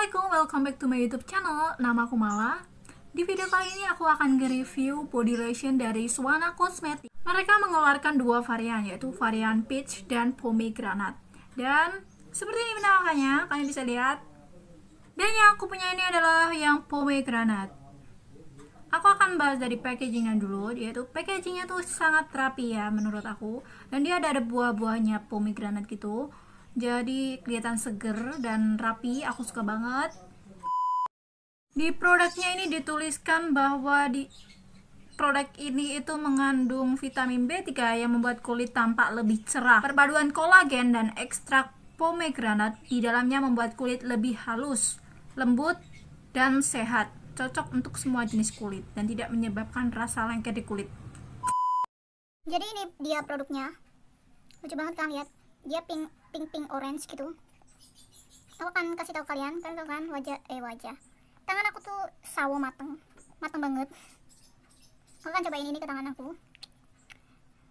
Assalamualaikum, welcome back to my youtube channel Nama aku Mala Di video kali ini aku akan nge-review body lotion dari Swana Cosmetics Mereka mengeluarkan dua varian yaitu varian peach dan pomegranate Dan seperti ini penampakannya, kalian bisa lihat Dan yang aku punya ini adalah yang pomegranate Aku akan bahas dari packagingnya dulu yaitu packagingnya tuh sangat rapi ya menurut aku Dan dia ada buah-buahnya pomegranate gitu jadi kelihatan seger dan rapi aku suka banget di produknya ini dituliskan bahwa di produk ini itu mengandung vitamin B3 yang membuat kulit tampak lebih cerah. Perpaduan kolagen dan ekstrak pomegranate di dalamnya membuat kulit lebih halus, lembut, dan sehat. Cocok untuk semua jenis kulit dan tidak menyebabkan rasa lengket di kulit. Jadi ini dia produknya. Lucu banget kan lihat dia pink pink pink orange gitu aku akan kasih tahu kalian kan tahu kan wajah eh wajah tangan aku tuh sawo mateng mateng banget aku akan cobain ini ke tangan aku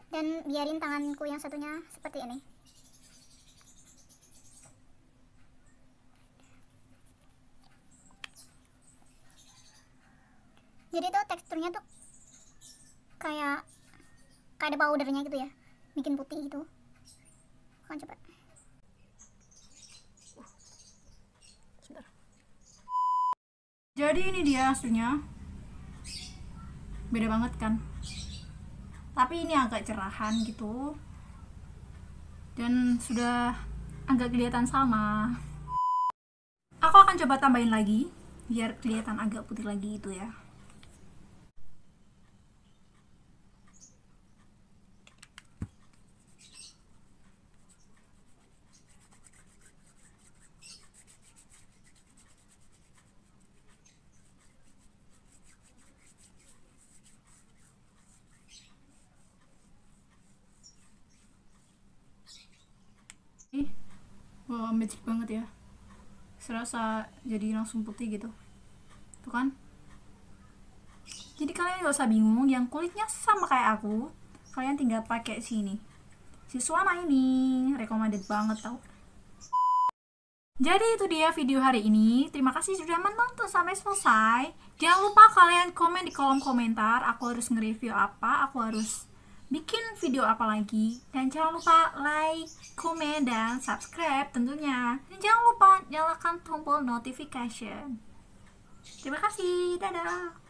dan biarin tanganku yang satunya seperti ini jadi tuh teksturnya tuh kayak kayak ada powdernya gitu ya bikin putih gitu coba. Jadi ini dia hasilnya, Beda banget kan? Tapi ini agak cerahan gitu. Dan sudah agak kelihatan sama. Aku akan coba tambahin lagi biar kelihatan agak putih lagi itu ya. uh, magic banget ya serasa jadi langsung putih gitu tuh kan jadi kalian gak usah bingung yang kulitnya sama kayak aku kalian tinggal pakai sini si Suana ini recommended banget tau jadi itu dia video hari ini. Terima kasih sudah menonton sampai selesai. Jangan lupa kalian komen di kolom komentar aku harus nge-review apa, aku harus bikin video apa lagi dan jangan lupa like, komen, dan subscribe tentunya dan jangan lupa nyalakan tombol notification terima kasih, dadah